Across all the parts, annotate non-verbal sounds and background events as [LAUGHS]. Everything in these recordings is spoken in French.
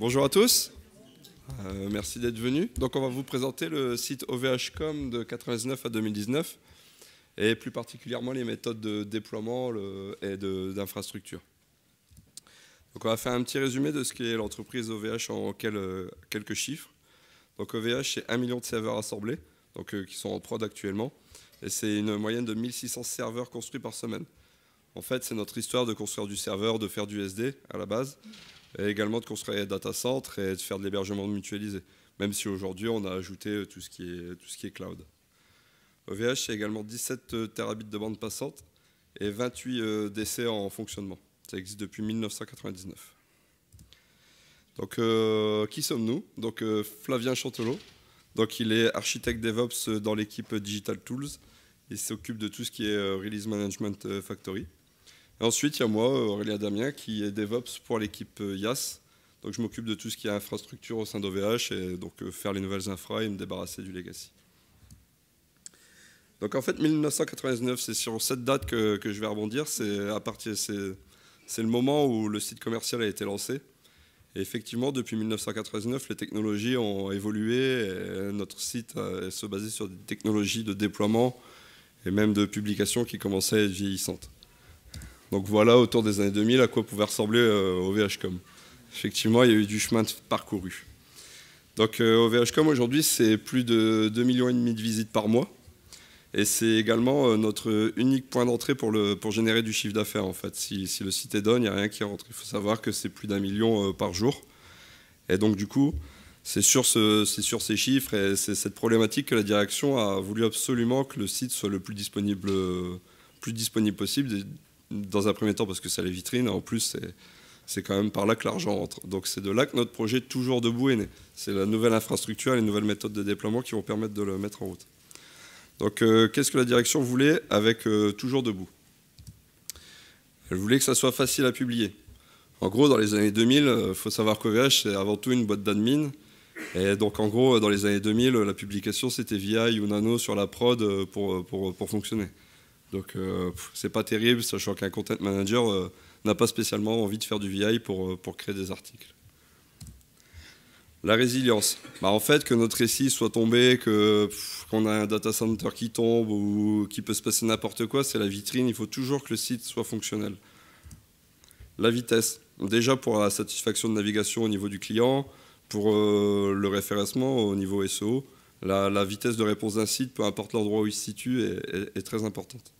Bonjour à tous. Euh, merci d'être venus. Donc on va vous présenter le site OVHcom de 99 à 2019 et plus particulièrement les méthodes de déploiement et d'infrastructure. Donc on va faire un petit résumé de ce qu'est l'entreprise OVH en quelques chiffres. Donc OVH, c'est 1 million de serveurs assemblés, donc, euh, qui sont en prod actuellement, et c'est une moyenne de 1600 serveurs construits par semaine. En fait, c'est notre histoire de construire du serveur, de faire du SD à la base et également de construire des data centers et de faire de l'hébergement mutualisé, même si aujourd'hui on a ajouté euh, tout ce qui est, tout ce qui est cloud. OVH, c'est également 17 euh, terabits de bande passante et 28 euh, DC en fonctionnement. Ça existe depuis 1999. Donc, qui sommes-nous Donc, Flavien Chantelot. Donc, il est architecte DevOps dans l'équipe Digital Tools. Il s'occupe de tout ce qui est Release Management Factory ensuite, il y a moi, Aurélien Damien, qui est DevOps pour l'équipe euh, IAS. Donc je m'occupe de tout ce qui est infrastructure au sein d'OVH et donc euh, faire les nouvelles infra et me débarrasser du legacy. Donc en fait, 1989, c'est sur cette date que, je vais rebondir. C'est à partir, c'est le moment où le site commercial a été lancé. Et effectivement, depuis 1989, les technologies ont évolué. notre site euh, se basait sur des technologies de déploiement et même de publication qui commençaient à être vieillissantes. Donc voilà, autour des années 2000, à quoi pouvait ressembler euh, OVHcom. Effectivement, il y a eu du chemin parcouru. Donc euh, OVHcom, aujourd'hui, c'est plus de 2,5 millions de visites par mois. Et c'est également euh, notre unique point d'entrée pour, pour, générer du chiffre d'affaires, en fait. Si, le site est down, il n'y a rien qui rentre. Il faut savoir que c'est plus d'un million par jour. Et donc, du coup, c'est sur, ce, sur, ces chiffres et c'est cette problématique que la direction a voulu absolument que le site soit le plus disponible, plus disponible possible, dans un premier temps parce que ça les vitrine, en plus c'est quand même par là que l'argent entre. Donc c'est de là que notre projet Toujours debout est né. C'est la nouvelle infrastructure, les nouvelles méthodes de déploiement qui vont permettre de le mettre en route. Donc euh, qu'est-ce que la direction voulait avec euh, Toujours debout Elle voulait que ça soit facile à publier. En gros, dans les années 2000, il euh, faut savoir qu'OVH, c'est avant tout une boîte d'admin. Et donc, en gros, dans les années 2000, la publication, c'était via Unano sur la prod pour, pour, pour fonctionner. Donc euh, c'est pas terrible, sachant qu'un content manager euh, n'a pas spécialement envie de faire du VI euh, pour, créer des articles. La résilience. Bah, en fait, que notre récit soit tombé, qu'on a un data center qui tombe ou qu'il peut se passer n'importe quoi, c'est la vitrine. Il faut toujours que le site soit fonctionnel. La vitesse. Déjà pour la satisfaction de navigation au niveau du client, pour le référencement au niveau SEO, la, vitesse de réponse d'un site, peu importe l'endroit où il se situe, est très importante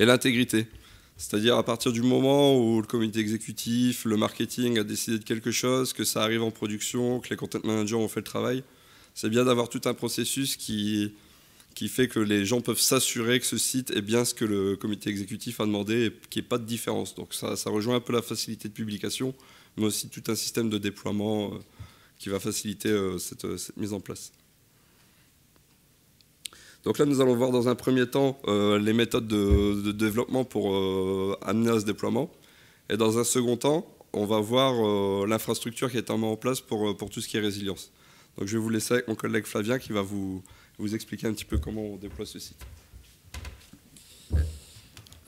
et l'intégrité. C'est-à-dire à partir du moment où le comité exécutif, le marketing a décidé de quelque chose, que ça arrive en production, que les content managers ont fait le travail, c'est bien d'avoir tout un processus qui, fait que les gens peuvent s'assurer que ce site est bien ce que le comité exécutif a demandé et qu'il n'y ait pas de différence. Donc ça, rejoint un peu la facilité de publication, mais aussi tout un système de déploiement euh, qui va faciliter euh, cette mise en place. Donc là, nous allons voir dans un premier temps euh, les méthodes de, développement pour euh, amener à ce déploiement. Et dans un second temps, on va voir euh, l'infrastructure qui est en place pour, pour tout ce qui est résilience. Donc je vais vous laisser avec mon collègue Flavien qui va vous, vous expliquer un petit peu comment on déploie ce site.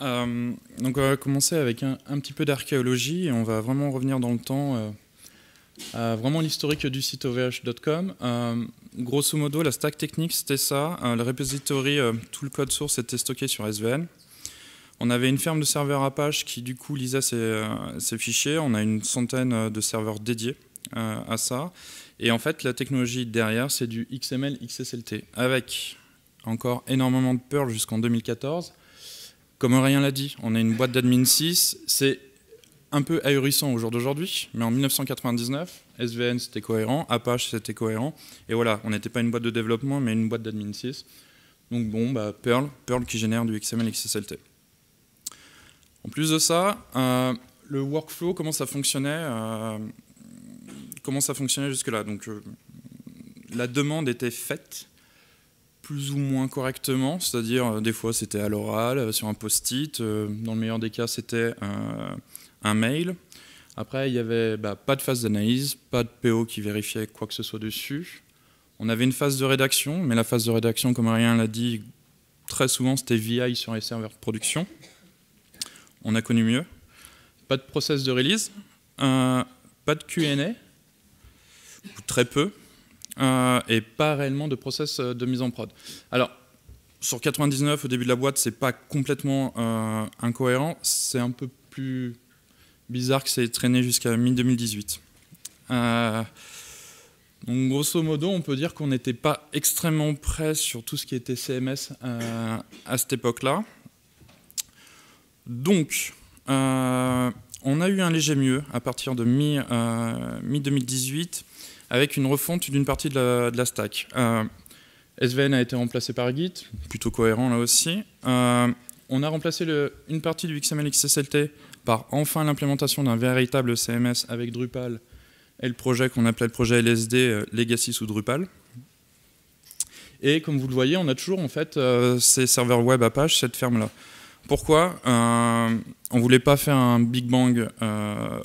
donc on va commencer avec un, un petit peu d'archéologie et on va vraiment revenir dans le temps à vraiment l'historique du site ovh.com grosso modo, la stack technique, c'était ça. Euh, le repository, euh, tout le code source était stocké sur SVN. On avait une ferme de serveurs Apache qui, du coup, lisait ses, euh, fichiers. On a une centaine de serveurs dédiés à ça. Et en fait, la technologie derrière, c'est du XML, XSLT, avec encore énormément de Perl jusqu'en 2014. Comme rien l'a dit, on a une boîte d'admin 6. C'est un peu ahurissant au jour d'aujourd'hui, mais en 1999, SVN, c'était cohérent. Apache, c'était cohérent. Et voilà, on n'était pas une boîte de développement, mais une boîte d'admin 6. Donc bon, bah, Perl, Perl qui génère du XML et XSLT. En plus de ça, euh, le workflow, comment ça fonctionnait, euh, comment ça fonctionnait jusque-là. Donc euh, la demande était faite plus ou moins correctement, c'est-à-dire des fois c'était à l'oral, sur un post-it, dans le meilleur des cas c'était un mail, après, il n'y avait bah, pas de phase d'analyse, pas de PO qui vérifiait quoi que ce soit dessus. On avait une phase de rédaction, mais la phase de rédaction, comme Ariane l'a dit, très souvent c'était VI sur les serveurs de production. On a connu mieux. Pas de process de release, euh, pas de QA, très peu, euh, et pas réellement de process euh, de mise en prod. Alors, sur 99, au début de la boîte, c'est pas complètement incohérent, c'est un peu plus bizarre que ça ait traîné jusqu'à mi-2018. Euh, grosso modo, on peut dire qu'on n'était pas extrêmement près sur tout ce qui était CMS euh, à cette époque-là. Donc, euh, on a eu un léger mieux à partir de mi-2018 avec une refonte d'une partie de la, stack. SVN a été remplacé par Git, plutôt cohérent là aussi. on a remplacé une partie du XML XSLT par enfin l'implémentation d'un véritable CMS avec Drupal et le projet qu'on appelait le projet LSD euh, Legacy sous Drupal. Et comme vous le voyez, on a toujours en fait euh, ces serveurs web Apache, cette ferme-là. Pourquoi euh, on ne voulait pas faire un Big Bang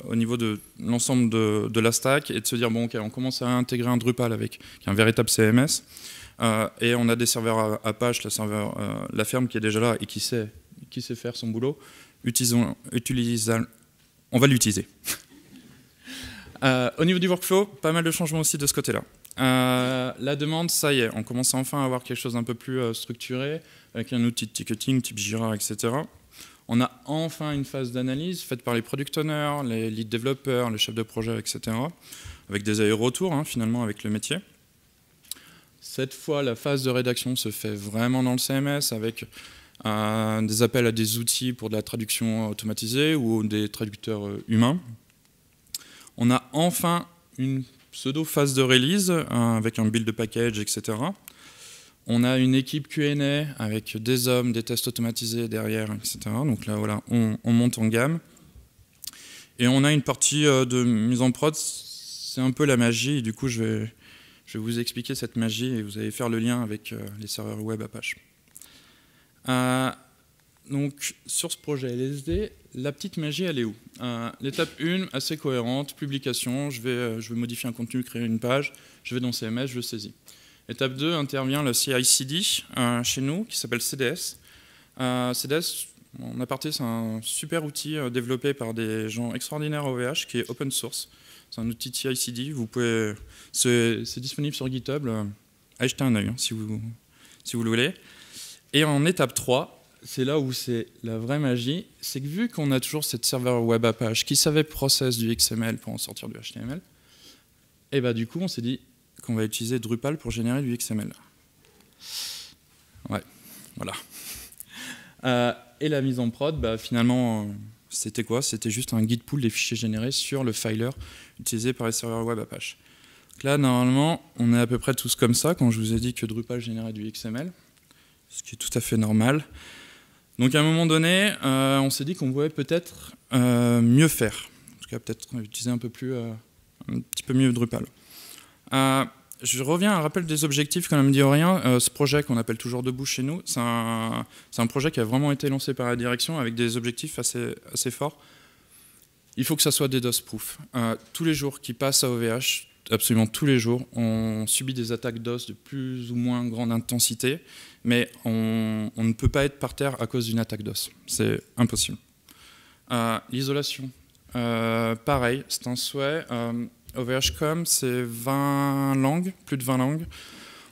au niveau de l'ensemble de, la stack et de se dire, bon ok, on commence à intégrer un Drupal avec un véritable CMS et on a des serveurs Apache, la, la ferme qui est déjà là et qui sait qui sait faire son boulot, utilisons, utilisons, on va l'utiliser. [LAUGHS] Euh, au niveau du workflow, pas mal de changements aussi de ce côté-là. Euh, la demande, ça y est, on commence enfin à avoir quelque chose d'un peu plus euh, structuré, avec un outil de ticketing type Jira, etc. On a enfin une phase d'analyse faite par les product owners, les lead Developers, les chefs de projet, etc. Avec des allers-retours, hein, finalement, avec le métier. Cette fois, la phase de rédaction se fait vraiment dans le CMS, avec des appels à des outils pour de la traduction automatisée ou des traducteurs euh, humains. On a enfin une pseudo phase de release hein, avec un build de package, etc. On a une équipe Q&A avec des hommes, des tests automatisés derrière, etc. Donc là, voilà, on, monte en gamme. Et on a une partie euh, de mise en prod, c'est un peu la magie, du coup je vais, je vais vous expliquer cette magie et vous allez faire le lien avec euh, les serveurs web Apache. Euh, donc, sur ce projet LSD, la petite magie, elle est où euh, L'étape 1, assez cohérente, publication, je vais, euh, je vais modifier un contenu, créer une page, je vais dans CMS, je saisis. Étape 2, intervient le ci CICD chez nous, qui s'appelle CDS. CDS, en aparté, c'est un super outil développé par des gens extraordinaires à OVH, qui est open source. C'est un outil CICD, vous pouvez, c'est disponible sur GitHub, achetez un œil, hein, si, vous, si vous le voulez. Et en étape 3, c'est là où c'est la vraie magie, c'est que vu qu'on a toujours cette serveur web Apache qui savait process du XML pour en sortir du HTML, et eh bah ben, du coup on s'est dit qu'on va utiliser Drupal pour générer du XML. Ouais, voilà. Euh, et la mise en prod, bah, finalement, c'était quoi C'était juste un guide pool des fichiers générés sur le filer utilisé par les serveurs web Apache. Donc là, normalement, on est à peu près tous comme ça quand je vous ai dit que Drupal générait du XML ce qui est tout à fait normal. Donc à un moment donné, euh, on s'est dit qu'on pouvait peut-être euh, mieux faire. En tout cas, peut-être utiliser un peu plus, euh, un petit peu mieux Drupal. je reviens à un rappel des objectifs, quand me dit rien. ce projet qu'on appelle toujours debout chez nous, c'est un, projet qui a vraiment été lancé par la direction avec des objectifs assez, forts. Il faut que ça soit des DOS-proof. tous les jours qui passent à OVH, absolument tous les jours. On subit des attaques d'os de plus ou moins grande intensité, mais on, ne peut pas être par terre à cause d'une attaque d'os. C'est impossible. Euh, l'isolation, euh, pareil, c'est un souhait. Euh, OVHcom, c'est 20 langues, plus de 20 langues.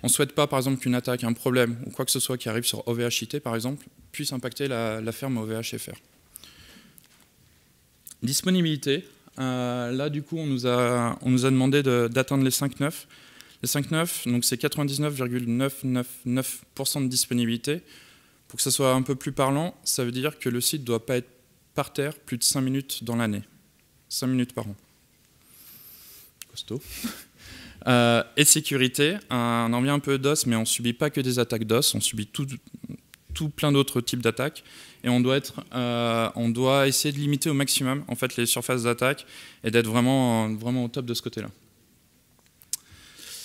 On ne souhaite pas, par exemple, qu'une attaque, un problème ou quoi que ce soit qui arrive sur OVHIT, par exemple, puisse impacter la, la ferme OVHFR. Disponibilité, euh, là, du coup, on nous a, on nous a demandé d'atteindre les 5 5,9. Les 5,9, donc c'est 99,999% de disponibilité. Pour que ça soit un peu plus parlant, ça veut dire que le site ne doit pas être par terre plus de 5 minutes dans l'année. 5 minutes par an. Costaud. [LAUGHS] Euh, et sécurité, on en vient un peu d'os, mais on subit pas que des attaques d'os, on subit tout, plein d'autres types d'attaques. Et on doit, être, euh, on doit essayer de limiter au maximum en fait, les surfaces d'attaque et d'être vraiment, vraiment au top de ce côté-là.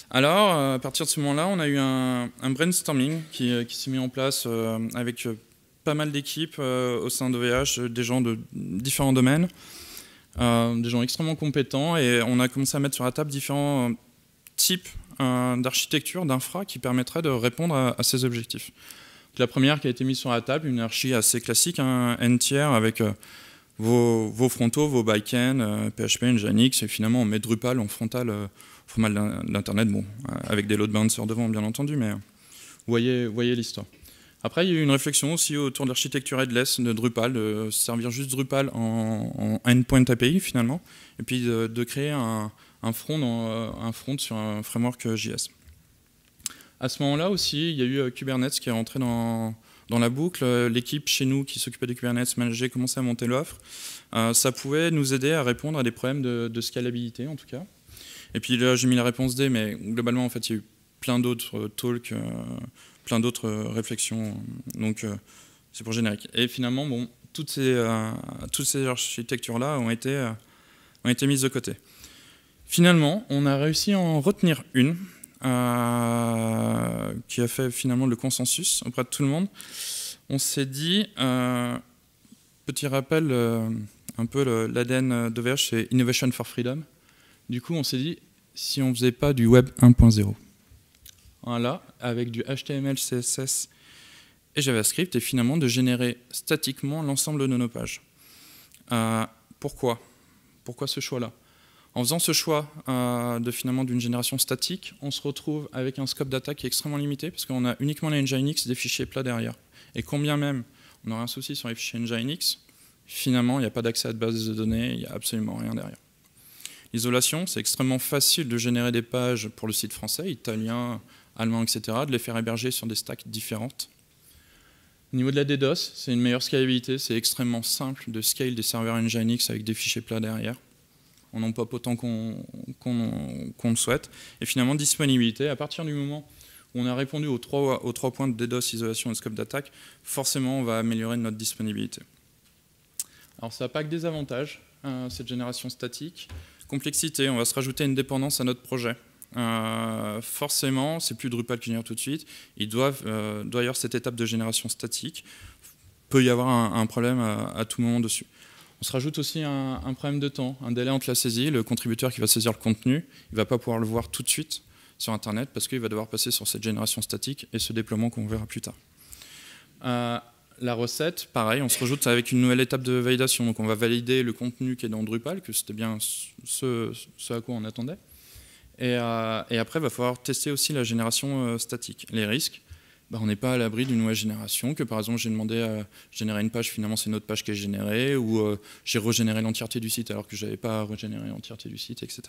Alors, euh, à partir de ce moment-là, on a eu un, brainstorming euh, qui, s'est mis en place avec pas mal d'équipes au sein d'OVH, des gens de différents domaines, des gens extrêmement compétents, et on a commencé à mettre sur la table différents types d'architecture, d'infra qui permettraient de répondre à ces objectifs la première qui a été mise sur la table, une archie assez classique, un n tier avec euh, vos, frontaux, vos backends, euh, PHP, Nginx, et finalement on met Drupal en frontal, euh, formal d'Internet, bon, euh, avec des load balancers devant bien entendu, mais vous voyez, l'histoire. Après, il y a eu une réflexion aussi autour de l'architecture headless de Drupal, de servir juste Drupal en, endpoint API finalement, et puis de, créer un front sur un framework JS. À ce moment-là aussi, il y a eu euh, Kubernetes qui est rentré dans, dans la boucle. Euh, l'équipe chez nous qui s'occupait de Kubernetes manager commençait à monter l'offre. Euh, ça pouvait nous aider à répondre à des problèmes de, scalabilité, en tout cas. Et puis là, j'ai mis la réponse D, mais globalement, en fait, il y a eu plein d'autres talks, plein d'autres réflexions. Donc, c'est pour générique. Et finalement, bon, toutes ces, ces architectures-là ont ont été mises de côté. Finalement, on a réussi à en retenir une, euh, qui a fait finalement le consensus auprès de tout le monde. On s'est dit, euh, petit rappel, euh, un peu l'ADN d'OVH, c'est Innovation for Freedom. Du coup, on s'est dit, si on ne faisait pas du Web 1.0, voilà, avec du HTML, CSS et JavaScript, et finalement de générer statiquement l'ensemble de nos pages. pourquoi Pourquoi ce choix-là en faisant ce choix euh, de finalement d'une génération statique, on se retrouve avec un scope d'attaque qui est extrêmement limité parce qu'on a uniquement les Nginx des fichiers plats derrière. Et combien même on aura un souci sur les fichiers Nginx, finalement il n'y a pas d'accès à de base de données, il n'y a absolument rien derrière. L'isolation, c'est extrêmement facile de générer des pages pour le site français, italien, allemand, etc., de les faire héberger sur des stacks différentes. Au niveau de la DDoS, c'est une meilleure scalabilité, c'est extrêmement simple de scale des serveurs Nginx avec des fichiers plats derrière on en pop autant qu'on le souhaite. Et finalement, disponibilité, à partir du moment où on a répondu aux trois, points de DDoS, isolation et scope d'attaque, forcément, on va améliorer notre disponibilité. Alors ça n'a pas que des avantages, hein, cette génération statique. Complexité, on va se rajouter une dépendance à notre projet. Euh, forcément, c'est plus Drupal qui vient tout de suite. Il doit, euh, cette étape de génération statique. Peut y avoir un, problème à, tout moment dessus. On se rajoute aussi un, problème de temps, un délai entre la saisie. Le contributeur qui va saisir le contenu, il ne va pas pouvoir le voir tout de suite sur Internet parce qu'il va devoir passer sur cette génération statique et ce déploiement qu'on verra plus tard. Euh, la recette, pareil, on se rajoute avec une nouvelle étape de validation. Donc on va valider le contenu qui est dans Drupal, que c'était bien ce, à quoi on attendait. Et, euh, après, il va falloir tester aussi la génération euh, statique, les risques. Bah, on n'est pas à l'abri d'une nouvelle génération, que par exemple j'ai demandé à générer une page, finalement c'est une autre page qui est générée, ou euh, j'ai régénéré l'entièreté du site alors que je n'avais pas régénéré l'entièreté du site, etc.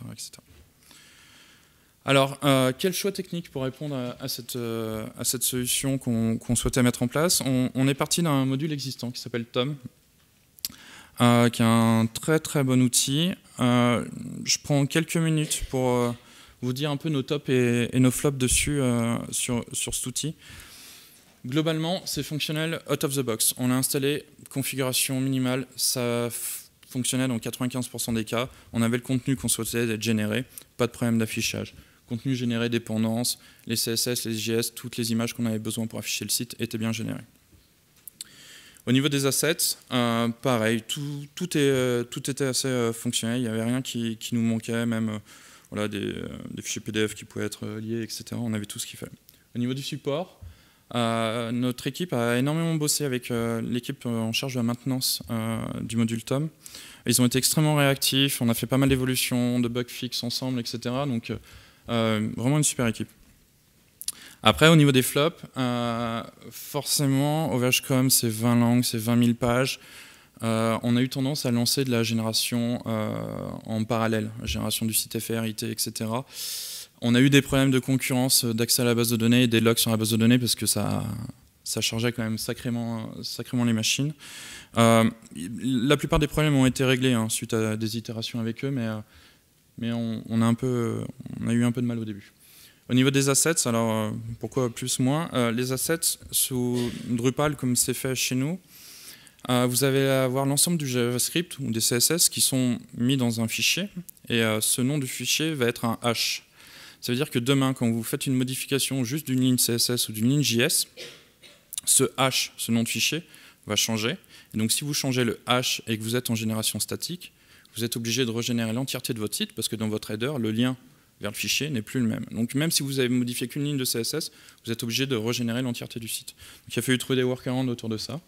Alors, euh, quel choix technique pour répondre à, euh, cette, solution qu'on souhaitait mettre en place on, est parti d'un module existant qui s'appelle Tom, qui est un très très bon outil. je prends quelques minutes pour vous dire un peu nos tops et, nos flops dessus sur, cet outil. Globalement, c'est fonctionnel out of the box. On a installé, configuration minimale, ça fonctionnait dans 95% des cas. On avait le contenu qu'on souhaitait d'être généré, pas de problème d'affichage. Contenu généré, dépendance, les CSS, les JS, toutes les images qu'on avait besoin pour afficher le site étaient bien générées. Au niveau des assets, euh, pareil, euh, tout, était assez euh, fonctionnel, il n'y avait rien qui, nous manquait, même voilà, des, des, fichiers PDF qui pouvaient être liés, etc. On avait tout ce qu'il fallait. Au niveau du support, euh, notre équipe a énormément bossé avec euh, l'équipe euh, en charge de la maintenance du module Tom. Ils ont été extrêmement réactifs, on a fait pas mal d'évolutions, de bug fixes ensemble, etc. Donc vraiment une super équipe. Après, au niveau des flops, forcément, OVHcom, c'est 20 langues, c'est 20 000 pages. on a eu tendance à lancer de la génération en parallèle, génération du site FR, IT, etc. On a eu des problèmes de concurrence, euh, d'accès à la base de données et des logs sur la base de données parce que ça, ça chargeait quand même sacrément, sacrément les machines. Euh, la plupart des problèmes ont été réglés hein, suite à des itérations avec eux, mais, euh, on, a eu un peu de mal au début. Au niveau des assets, alors pourquoi plus moins Les assets sous Drupal, comme c'est fait chez nous, vous allez avoir l'ensemble du JavaScript ou des CSS qui sont mis dans un fichier, et ce nom du fichier va être un hash. Ça veut dire que demain, quand vous faites une modification juste d'une ligne CSS ou d'une ligne JS, ce hash, ce nom de fichier, va changer. Et donc si vous changez le hash et que vous êtes en génération statique, vous êtes obligé de régénérer l'entièreté de votre site parce que dans votre header, le lien vers le fichier n'est plus le même. Donc même si vous avez modifié qu'une ligne de CSS, vous êtes obligé de régénérer l'entièreté du site. Donc il a fallu trouver des workarounds autour de ça.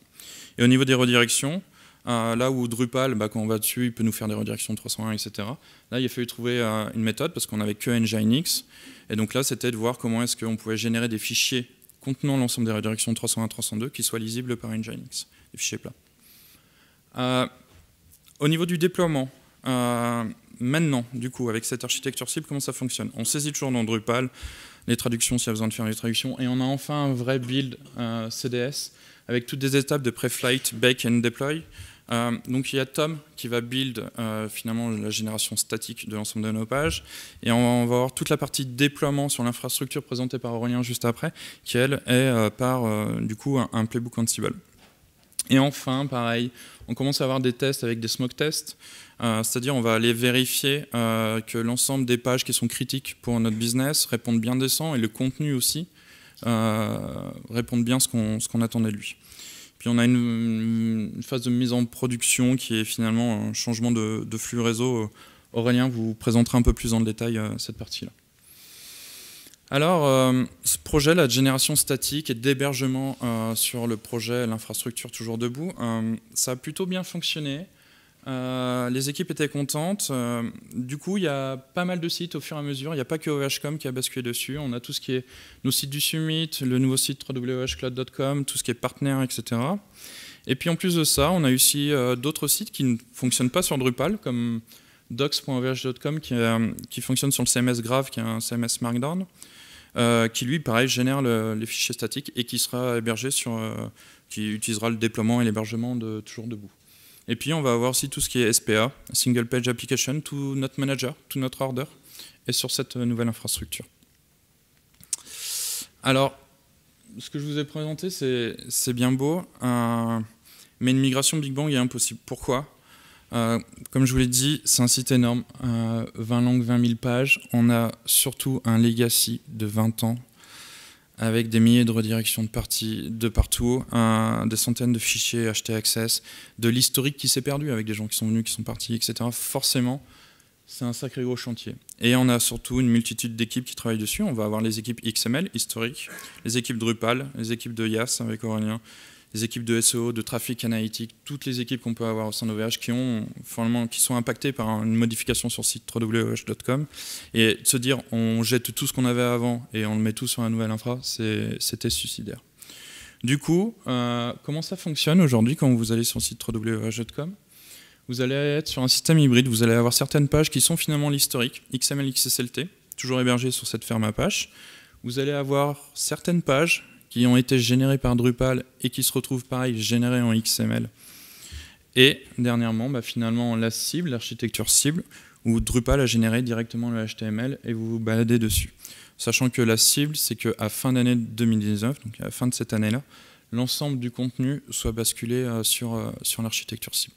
Et au niveau des redirections, euh, là où Drupal, bah, quand on va dessus, il peut nous faire des redirections 301, etc. Là, il a fallu trouver euh, une méthode parce qu'on n'avait que Nginx. Et donc là, c'était de voir comment est-ce qu'on pouvait générer des fichiers contenant l'ensemble des redirections 301, 302 qui soient lisibles par Nginx, des fichiers plats. Euh, au niveau du déploiement, maintenant, du coup, avec cette architecture cible, comment ça fonctionne On saisit toujours dans Drupal les traductions s'il y a besoin de faire les traductions, et on a enfin un vrai build CDS avec toutes les étapes de pre flight bake and deploy. Euh, donc il y a Tom qui va build euh, finalement la génération statique de l'ensemble de nos pages. Et on va, avoir toute la partie déploiement sur l'infrastructure présentée par Aurélien juste après, qui elle est euh, par du coup un, playbook Ansible. Et enfin, pareil, on commence à avoir des tests avec des smoke tests, c'est-à-dire on va aller vérifier que l'ensemble des pages qui sont critiques pour notre business répondent bien décent et le contenu aussi répondent bien ce qu'on attendait de lui on a une, phase de mise en production qui est finalement un changement de, flux réseau. Euh, Aurélien vous présentera un peu plus en détail euh, cette partie-là. Alors, euh, ce projet, la génération statique et d'hébergement sur le projet L'infrastructure toujours debout, ça a plutôt bien fonctionné. Euh, les équipes étaient contentes. Euh, du coup, il y a pas mal de sites au fur et à mesure. Il n'y a pas que OVHcom qui a basculé dessus. On a tout ce qui est nos sites du Summit, le nouveau site www.cloud.com, tout ce qui est partenaire, etc. Et puis en plus de ça, on a aussi euh, d'autres sites qui ne fonctionnent pas sur Drupal, comme docs.ovh.com qui, fonctionne sur le CMS Grave, qui est un CMS Markdown, qui lui, pareil, génère les fichiers statiques et qui sera hébergé sur, qui utilisera le déploiement et l'hébergement de toujours debout. Et puis on va avoir aussi tout ce qui est SPA, Single Page Application, tout notre manager, tout notre order et sur cette nouvelle infrastructure. Alors, ce que je vous ai présenté, c'est bien beau, euh, mais une migration Big Bang est impossible. Pourquoi euh, Comme je vous l'ai dit, c'est un site énorme, 20 euh, langues, 20 000 pages. On a surtout un legacy de 20 ans avec des milliers de redirections de, parties, de partout, des centaines de fichiers HT Access, de l'historique qui s'est perdu avec des gens qui sont venus, qui sont partis, etc. Forcément, c'est un sacré gros chantier. Et on a surtout une multitude d'équipes qui travaillent dessus. On va avoir les équipes XML, historiques, les équipes Drupal, les équipes de YAS avec Aurélien, les équipes de SEO, de trafic analytique, toutes les équipes qu'on peut avoir au sein d'OVH qui, ont, qui sont impactées par une modification sur site site www.com Et se dire, on jette tout ce qu'on avait avant et on le met tout sur la nouvelle infra, c'était suicidaire. Du coup, euh, comment ça fonctionne aujourd'hui quand vous allez sur site www.com vous allez être sur un système hybride, vous allez avoir certaines pages qui sont finalement l'historique, XML, XSLT, toujours hébergé sur cette ferme Apache. Vous allez avoir certaines pages qui ont été générés par Drupal et qui se retrouvent pareil générés en XML. Et dernièrement, bah, finalement, la cible, l'architecture cible, où Drupal a généré directement le HTML et vous vous baladez dessus. Sachant que la cible, c'est qu'à fin d'année 2019, donc à la fin de cette année-là, l'ensemble du contenu soit basculé euh, sur, euh, sur l'architecture cible.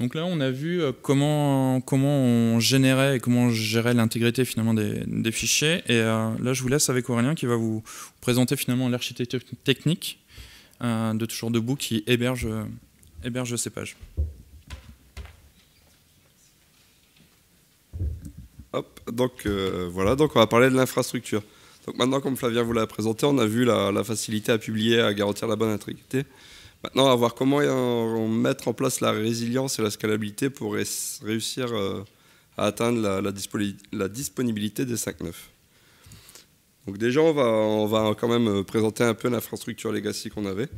Donc là, on a vu euh, comment, on générait et comment on gérait l'intégrité finalement des, fichiers. Et euh, là, je vous laisse avec Aurélien qui va vous présenter finalement l'architecture technique euh, de Toujours Debout qui héberge, héberge ces pages. Hop, donc voilà, donc on va parler de l'infrastructure. Donc maintenant, comme Flavien vous l'a présenté, on a vu la, la, facilité à publier, à garantir la bonne intégrité. Maintenant, à voir comment mettre en place la résilience et la scalabilité pour réussir euh, à atteindre la, disponibilité des 5.9. Donc déjà, on va, on va, quand même euh, présenter un peu l'infrastructure legacy qu'on avait.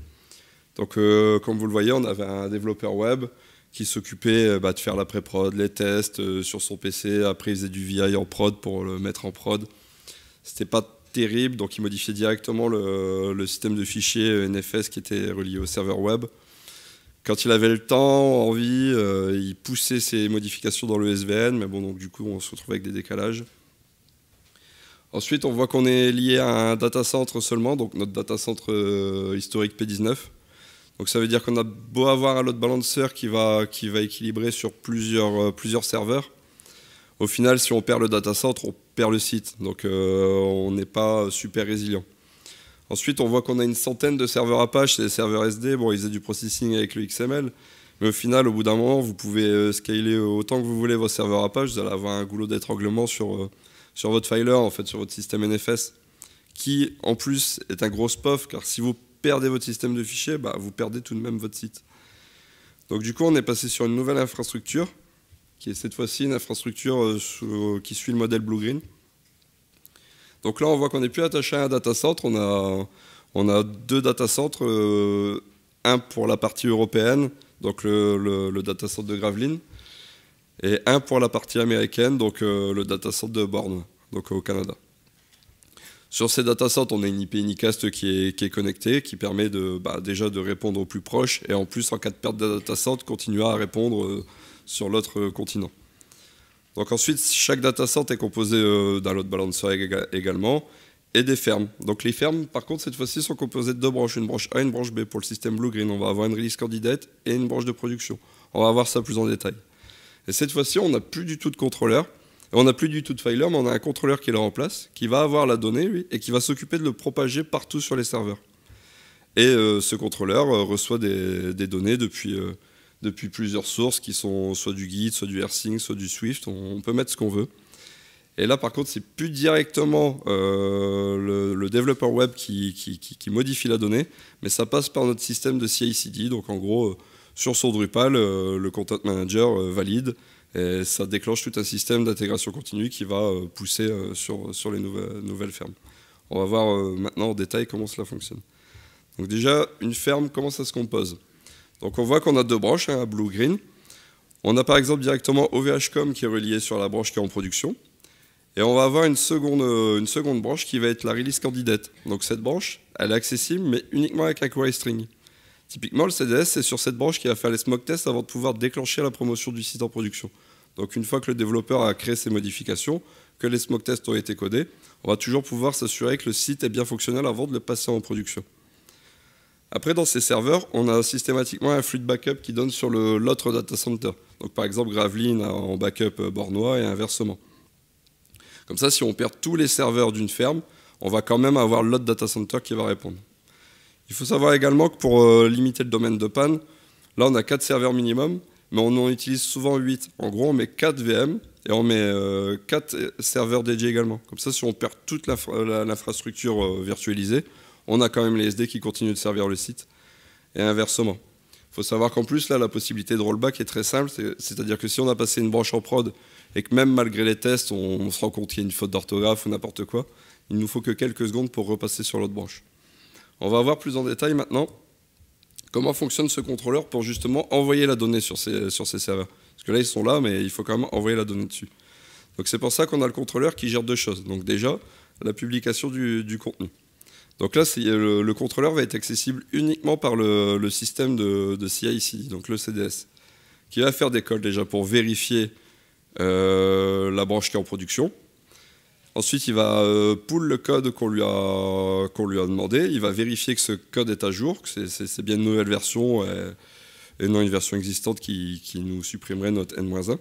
Donc euh, comme vous le voyez, on avait un développeur web qui s'occupait bah, de faire la pré-prod, les tests sur son PC. Après, il faisait du VI en prod pour le mettre en prod. C'était pas terrible, donc il modifiait directement le, système de fichiers euh, NFS qui était relié au serveur web. Quand il avait le temps, envie, euh, il poussait ses modifications dans le SVN, mais bon, donc du coup, on se retrouvait avec des décalages. Ensuite, on voit qu'on est lié à un data center seulement, donc notre data centre euh, historique P19. Donc ça veut dire qu'on a beau avoir un load balancer qui va, qui va équilibrer sur plusieurs, plusieurs serveurs. Au final, si on perd le data center, on perd le site. Donc euh, on n'est pas super résilient. Ensuite, on voit qu'on a une centaine de serveurs Apache et des serveurs SD. Bon, ils ont du processing avec le XML. Mais au final, au bout d'un moment, vous pouvez euh, scaler euh, autant que vous voulez vos serveurs Apache. Vous allez avoir un goulot d'étranglement sur, sur votre filer, en fait, sur votre système NFS, qui en plus est un gros pof, car si vous perdez votre système de fichiers, bah, vous perdez tout de même votre site. Donc du coup, on est passé sur une nouvelle infrastructure qui est cette fois-ci une infrastructure euh, euh, qui suit le modèle Blue Green. Donc là, on voit qu'on n'est plus attaché à un data center. On a, on a deux data centers, euh, un pour la partie européenne, donc le, le, data center de Gravelines, et un pour la partie américaine, donc le data center de Borne, donc au Canada. Sur ces data centers, on a une IP Unicast qui est, qui est connectée, qui permet de, bah, déjà de répondre au plus proche, et en plus, en cas de perte de data center, continuer à répondre sur l'autre euh, continent. Donc ensuite, chaque data center est composé euh, d'un load balancer également et des fermes. Donc les fermes, par contre, cette fois-ci, sont composées de deux branches, une branche A et une branche B. Pour le système Blue Green, on va avoir une release candidate et une branche de production. On va voir ça plus en détail. Et cette fois-ci, on n'a plus du tout de contrôleur, on n'a plus du tout de filer, mais on a un contrôleur qui le remplace, qui va avoir la donnée, et qui va s'occuper de le propager partout sur les serveurs. Et euh, ce contrôleur reçoit des, données depuis depuis plusieurs sources qui sont soit du Git, soit du R-Sync, soit du Swift. On, peut mettre ce qu'on veut. Et là, par contre, c'est plus directement euh, le, développeur web qui, modifie la donnée, mais ça passe par notre système de CI/CD. Donc, en gros, euh, sur son Drupal, euh, le content manager valide et ça déclenche tout un système d'intégration continue qui va pousser sur, les nouvelles fermes. On va voir maintenant en détail comment cela fonctionne. Donc, déjà, une ferme, comment ça se compose donc on voit qu'on a deux branches, hein, blue-green. On a par exemple directement OVHcom qui est relié sur la branche qui est en production. Et on va avoir une seconde, euh, une seconde branche qui va être la release candidate. Donc cette branche, elle est accessible, mais uniquement avec un query string. Typiquement, le CDS, c'est sur cette branche qui va faire les smoke tests avant de pouvoir déclencher la promotion du site en production. Donc une fois que le développeur a créé ses modifications, que les smoke tests ont été codés, on va toujours pouvoir s'assurer que le site est bien fonctionnel avant de le passer en production. Après, dans ces serveurs, on a systématiquement un flux de backup qui donne sur l'autre data center. Donc, par exemple, graveline en backup euh, bornois et inversement. Comme ça, si on perd tous les serveurs d'une ferme, on va quand même avoir l'autre data center qui va répondre. Il faut savoir également que pour euh, limiter le domaine de panne, là, on a 4 serveurs minimum, mais on en utilise souvent 8. En gros, on met 4 VM et on met euh, quatre 4 serveurs dédiés également. Comme ça, si on perd toute l'infrastructure virtualisée, on a quand même les SD qui continuent de servir le site, et inversement. Il faut savoir qu'en plus, là, la possibilité de rollback est très simple, c'est-à-dire que si on a passé une branche en prod et que même malgré les tests, on, se rend compte qu'il y a une faute d'orthographe ou n'importe quoi, il nous faut que quelques secondes pour repasser sur l'autre branche. On va voir plus en détail maintenant comment fonctionne ce contrôleur pour justement envoyer la donnée sur ces, serveurs. Parce que là, ils sont là, mais il faut quand même envoyer la donnée dessus. Donc c'est pour ça qu'on a le contrôleur qui gère deux choses. Donc déjà, la publication du contenu. Donc là, le, contrôleur va être accessible uniquement par le, système de, de CI/CD, donc le CDS, qui va faire des calls déjà pour vérifier euh, la branche qui est en production. Ensuite, il va euh, pull le code qu'on lui, a, demandé. Il va vérifier que ce code est à jour, que c'est bien une nouvelle version et, non une version existante qui, nous supprimerait notre N-1.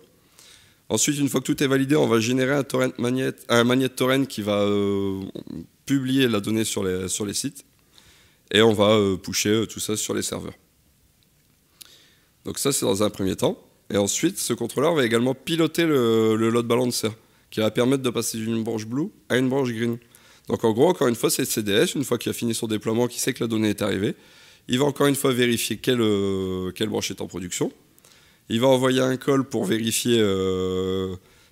Ensuite, une fois que tout est validé, on va générer un, torrent magnet, torrent qui va euh, publier la donnée sur les, sur les sites et on va euh, pusher euh, tout ça sur les serveurs. Donc ça, c'est dans un premier temps. Et ensuite, ce contrôleur va également piloter le, load balancer, qui va permettre de passer d'une branche blue à une branche green. Donc en gros, encore une fois, c'est le CDS, une fois qu'il a fini son déploiement, qui sait que la donnée est arrivée, il va encore une fois vérifier quelle, euh, branche est en production. Il va envoyer un call pour vérifier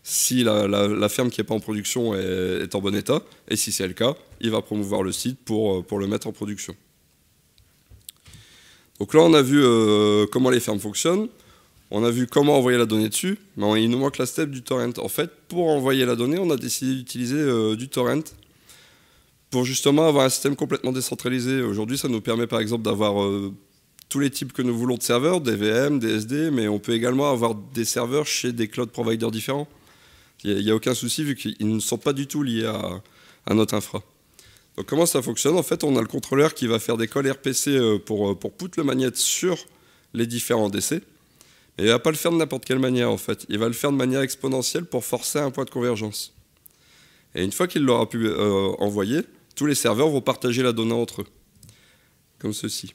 si la, ferme qui n'est pas en production est, en bon état, et si c'est le cas, il va promouvoir le site pour, euh, pour le mettre en production. Donc là, on a vu euh, comment les fermes fonctionnent, on a vu comment envoyer la donnée dessus, mais il nous manque la step du torrent. En fait, pour envoyer la donnée, on a décidé d'utiliser euh, du torrent pour justement avoir un système complètement décentralisé. Aujourd'hui, ça nous permet par exemple d'avoir tous les types que nous voulons de serveurs, des VM, des SD, mais on peut également avoir des serveurs chez des cloud providers différents. Il n'y a, aucun souci vu qu'ils ne sont pas du tout liés à, notre infra. Donc comment ça fonctionne En fait, on a le contrôleur qui va faire des calls RPC euh, pour, euh, pour put le magnète sur les différents DC. mais il ne va pas le faire de n'importe quelle manière en fait. Il va le faire de manière exponentielle pour forcer un point de convergence. Et une fois qu'il l'aura pu euh, envoyer, tous les serveurs vont partager la donnée entre eux. Comme ceci.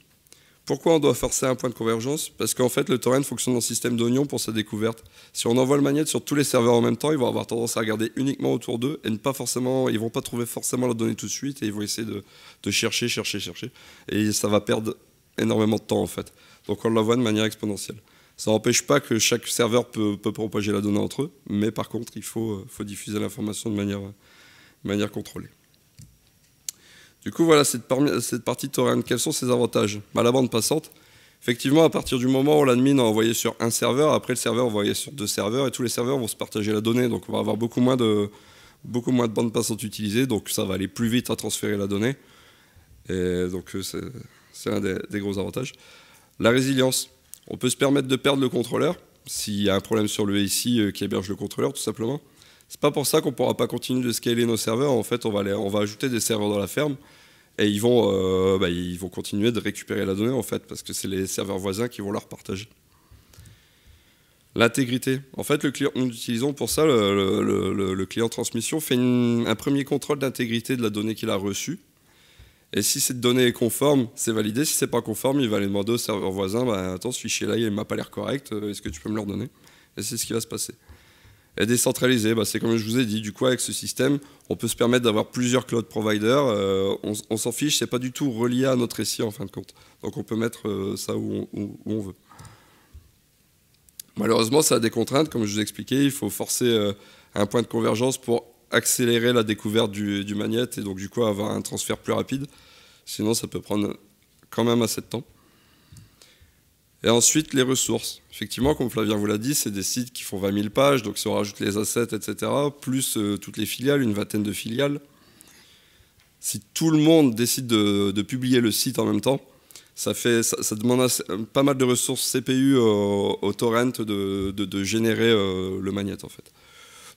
Pourquoi on doit forcer un point de convergence Parce qu'en fait, le torrent fonctionne en système d'oignon pour sa découverte. Si on envoie le magnet sur tous les serveurs en même temps, ils vont avoir tendance à regarder uniquement autour d'eux et ne pas forcément, ils vont pas trouver forcément la donnée tout de suite et ils vont essayer de, chercher, chercher, chercher. Et ça va perdre énormément de temps en fait. Donc on l'envoie de manière exponentielle. Ça n'empêche pas que chaque serveur peut, propager la donnée entre eux, mais par contre, il faut, euh, faut diffuser l'information de manière, de manière contrôlée. Du coup, voilà, cette, cette partie torrent, quels sont ses avantages bah, La bande passante, effectivement, à partir du moment où l'admin a envoyé sur un serveur, après le serveur envoyé sur deux serveurs, et tous les serveurs vont se partager la donnée, donc on va avoir beaucoup moins de, beaucoup moins de bande passante utilisée, donc ça va aller plus vite à transférer la donnée. Et donc euh, c'est un des, gros avantages. La résilience, on peut se permettre de perdre le contrôleur, s'il y a un problème sur le SI euh, qui héberge le contrôleur, tout simplement. C'est pas pour ça qu'on pourra pas continuer de scaler nos serveurs. En fait, on va, on va ajouter des serveurs dans la ferme. Et ils vont, euh, bah, ils vont continuer de récupérer la donnée, en fait, parce que c'est les serveurs voisins qui vont leur partager. L'intégrité. En fait, le client, pour ça le, client transmission, fait un premier contrôle d'intégrité de la donnée qu'il a reçue. Et si cette donnée est conforme, c'est validé. Si c'est pas conforme, il va aller demander au serveur voisin bah, Attends, ce fichier-là, il m'a pas l'air correct, euh, est-ce que tu peux me le redonner Et c'est ce qui va se passer. Et décentralisé, bah, c'est comme je vous ai dit, du coup, avec ce système, on peut se permettre d'avoir plusieurs cloud providers. Euh, on, s'en fiche, c'est pas du tout relié à notre SI en fin de compte. Donc on peut mettre euh, ça où on, veut. Malheureusement, ça a des contraintes, comme je vous ai expliqué. Il faut forcer euh, un point de convergence pour accélérer la découverte du, du, et donc du coup avoir un transfert plus rapide. Sinon, ça peut prendre quand même assez de temps. Et ensuite, les ressources. Effectivement, comme Flavien vous l'a dit, c'est des sites qui font 20 000 pages, donc si on rajoute les assets, etc., plus euh, toutes les filiales, une vingtaine de filiales. Si tout le monde décide de, publier le site en même temps, ça, fait, ça, demande euh, pas mal de ressources CPU euh, au, torrent de, générer le magnet, en fait.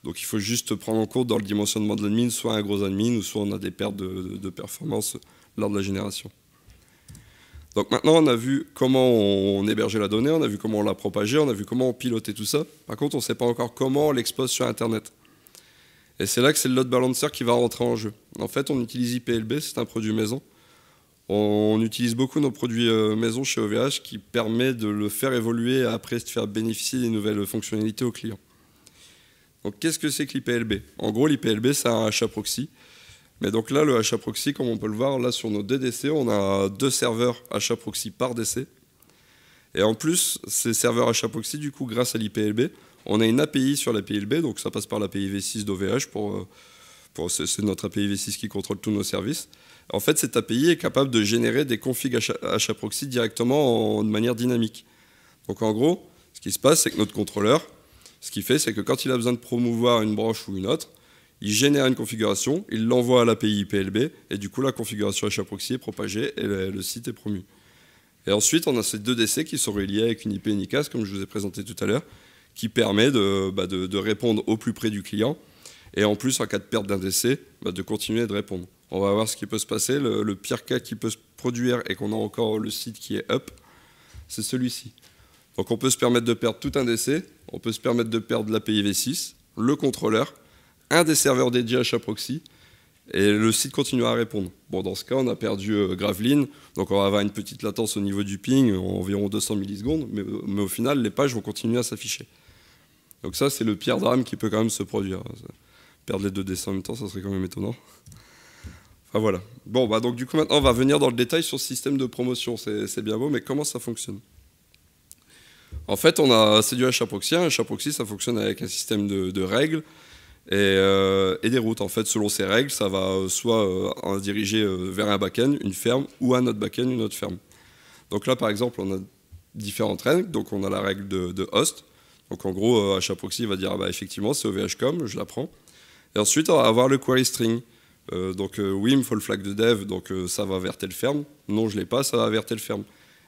Donc il faut juste prendre en compte dans le dimensionnement de l'admin, soit un gros admin, ou soit on a des pertes de performance lors de la génération. Donc maintenant, on a vu comment on hébergeait la donnée, on a vu comment on la propageait, on a vu comment on pilotait tout ça. Par contre, on ne sait pas encore comment on l'expose sur Internet. Et c'est là que c'est le load balancer qui va rentrer en jeu. En fait, on utilise IPLB, c'est un produit maison. On utilise beaucoup nos produits euh, maison chez OVH qui permet de le faire évoluer et après de faire bénéficier des nouvelles fonctionnalités aux clients. Donc qu'est-ce que c'est que l'IPLB En gros, l'IPLB, c'est un achat proxy mais donc là, le HA proxy, comme on peut le voir, là sur nos DDC, on a deux serveurs HA proxy par DC. Et en plus, ces serveurs HA proxy, du coup, grâce à l'IPLB, on a une API sur la donc ça passe par l'API V6 d'OVH, pour, euh, pour c'est notre API V6 qui contrôle tous nos services. En fait, cette API est capable de générer des configs HA proxy directement en, de manière dynamique. Donc en gros, ce qui se passe, c'est que notre contrôleur, ce qu'il fait, c'est que quand il a besoin de promouvoir une branche ou une autre, il génère une configuration, il l'envoie à l'API PLB, et du coup la configuration HAProxy est propagée et le, site est promu. Et ensuite, on a ces deux décès qui sont reliés avec une IP NICAS, comme je vous ai présenté tout à l'heure, qui permet bah, de, répondre au plus près du client, et en plus, en cas de perte d'un décès, bah, de continuer de répondre. On va voir ce qui peut se passer. Le, pire cas qui peut se produire et qu'on a encore le site qui est up, c'est celui-ci. Donc on peut se permettre de perdre tout un décès, on peut se permettre de perdre l'API V6, le contrôleur, un des serveurs dédiés à proxy et le site continue à répondre. Bon, dans ce cas, on a perdu euh, Graveline, donc on va avoir une petite latence au niveau du ping, environ 200 millisecondes, euh, mais, au final, les pages vont continuer à s'afficher. Donc ça, c'est le pire drame qui peut quand même se produire. Perdre les deux dessins en même temps, ça serait quand même étonnant. Enfin voilà. Bon, bah donc du coup, maintenant, on va venir dans le détail sur le système de promotion. C'est bien beau, mais comment ça fonctionne En fait, on a, c'est du HAProxy. Un hein. HAProxy, ça fonctionne avec un système de règles euh, et, des routes. En fait, selon ces règles, ça va euh, soit euh, diriger euh, vers un back-end, une ferme, ou un autre back-end, une autre ferme. Donc là, par exemple, on a différentes règles. Donc on a la règle de, host. Donc en gros, HAProxy va dire, ah bah, effectivement, c'est OVHcom, je la prends. Et ensuite, on va avoir le query string. donc Wim oui, il me faut le flag de dev, donc ça va verter le ferme. Non, je ne l'ai pas, ça va verter le ferme.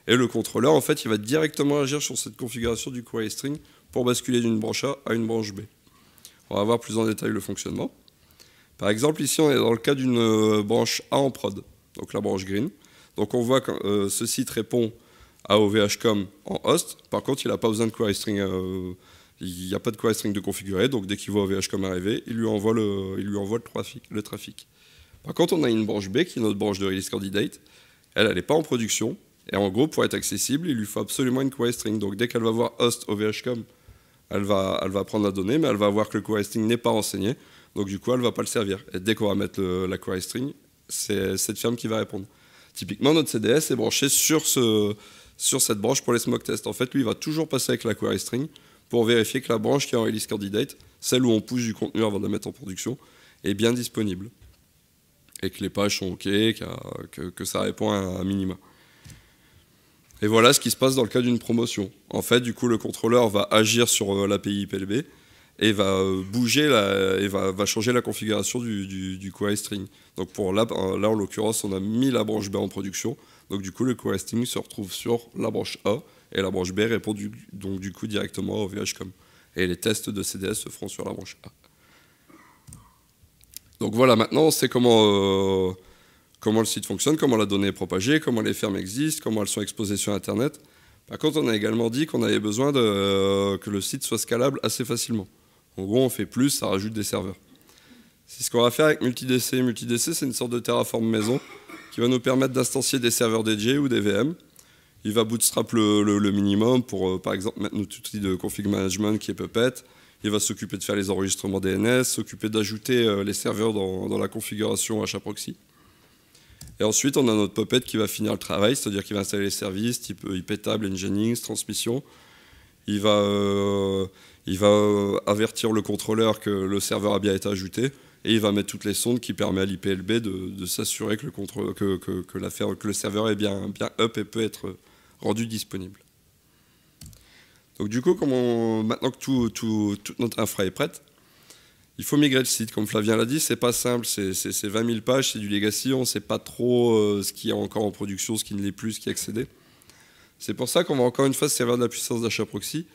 Et le contrôleur, en fait, il va directement agir sur cette configuration du query string pour basculer d'une branche A à une branche B. On va voir plus en détail le fonctionnement. Par exemple, ici, on est dans le cas d'une euh, branche A en prod, donc la branche green. Donc on voit que euh, ce site répond à OVHcom en host. Par contre, il n'a pas besoin de query string. Euh, il n'y a pas de query string de configurer, donc dès qu'il voit OVHcom arriver, il lui envoie, le, il lui envoie le, trafic, le trafic. Par contre, on a une branche B qui est notre branche de release candidate. Elle, elle n'est pas en production. Et en gros, pour être accessible, il lui faut absolument une query string. Donc dès qu'elle va voir host OVHcom elle va, elle va prendre la donnée, mais elle va voir que le query string n'est pas renseigné, donc du coup, elle ne va pas le servir. Et dès qu'on va mettre la query string, c'est cette firme qui va répondre. Typiquement, notre CDS est branché sur, ce, sur cette branche pour les smoke tests. En fait, lui, il va toujours passer avec la query string pour vérifier que la branche qui est en release candidate, celle où on pousse du contenu avant de la mettre en production, est bien disponible. Et que les pages sont OK, que, que ça répond à un minima. Et voilà ce qui se passe dans le cas d'une promotion. En fait, du coup, le contrôleur va agir sur euh, l'API IPLB et va euh, bouger la, et va, changer la configuration du, du, query string. Donc pour là, ben, là en l'occurrence, on a mis la branche B en production. Donc du coup, le query string se retrouve sur la branche A et la branche B répond donc du coup directement au VHCOM. Et les tests de CDS se feront sur la branche A. Donc voilà, maintenant on sait comment euh, comment le site fonctionne, comment la donnée est propagée, comment les fermes existent, comment elles sont exposées sur Internet. Par contre, on a également dit qu'on avait besoin euh, que le site soit scalable assez facilement. En gros, on fait plus, ça rajoute des serveurs. C'est ce qu'on va faire avec MultiDC. MultiDC, c'est une sorte de Terraform maison qui va nous permettre d'instancier des serveurs dédiés ou des VM. Il va bootstrap le, minimum pour, euh, par exemple, mettre notre outil de config management qui est Puppet. Il va s'occuper de faire les enregistrements DNS, s'occuper d'ajouter euh, les serveurs dans, la configuration HAProxy. proxy. Et ensuite, on a notre Puppet qui va finir le travail, c'est-à-dire qu'il va installer les services type euh, IP table, engineering, transmission. Il va, euh, il va euh, avertir le contrôleur que le serveur a bien été ajouté et il va mettre toutes les sondes qui permettent à l'IPLB de, s'assurer que, que, que, que, le serveur est bien, bien up et peut être rendu disponible. Donc du coup, maintenant que tout, toute notre infra est prête, il faut migrer le site, comme Flavien l'a dit, c'est pas simple, c'est 20 000 pages, c'est du legacy, on ne sait pas trop euh, ce qui est encore en production, ce qui ne l'est plus, ce qui est accédé. C'est pour ça qu'on va encore une fois servir de la puissance d'achat proxy